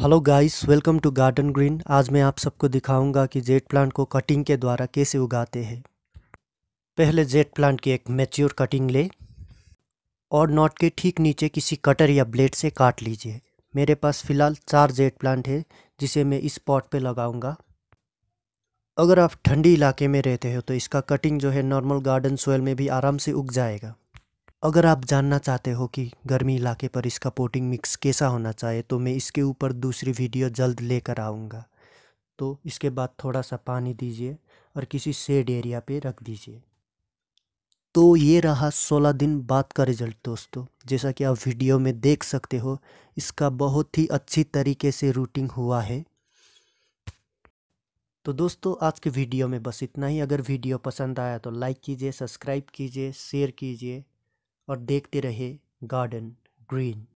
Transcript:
Hello guys welcome to garden green आज मैं आप सबको दिखाऊंगा कि जेट प्लांट को कटिंग के द्वारा कैसे उगाते हैं पहले जेट प्लांट की एक मेच्योर कटिंग ले और नॉट के ठीक नीचे किसी कटर या ब्लेड से काट लीजिए मेरे पास फ़िलहाल चार जेट प्लांट है जिसे मैं इस पॉट पे लगाऊंगा अगर आप ठंडी इलाके में रहते हो तो इसका कटिंग जो है नॉर्मल गार्डन सोयल में भी आराम से उग जाएगा अगर आप जानना चाहते हो कि गर्मी इलाके पर इसका पोटिंग मिक्स कैसा होना चाहिए तो मैं इसके ऊपर दूसरी वीडियो जल्द लेकर आऊँगा तो इसके बाद थोड़ा सा पानी दीजिए और किसी सेड एरिया पे रख दीजिए तो ये रहा 16 दिन बाद का रिज़ल्ट दोस्तों जैसा कि आप वीडियो में देख सकते हो इसका बहुत ही अच्छी तरीके से रूटिंग हुआ है तो दोस्तों आज के वीडियो में बस इतना ही अगर वीडियो पसंद आया तो लाइक कीजिए सब्सक्राइब कीजिए शेयर कीजिए और देखते रहे गार्डन ग्रीन ।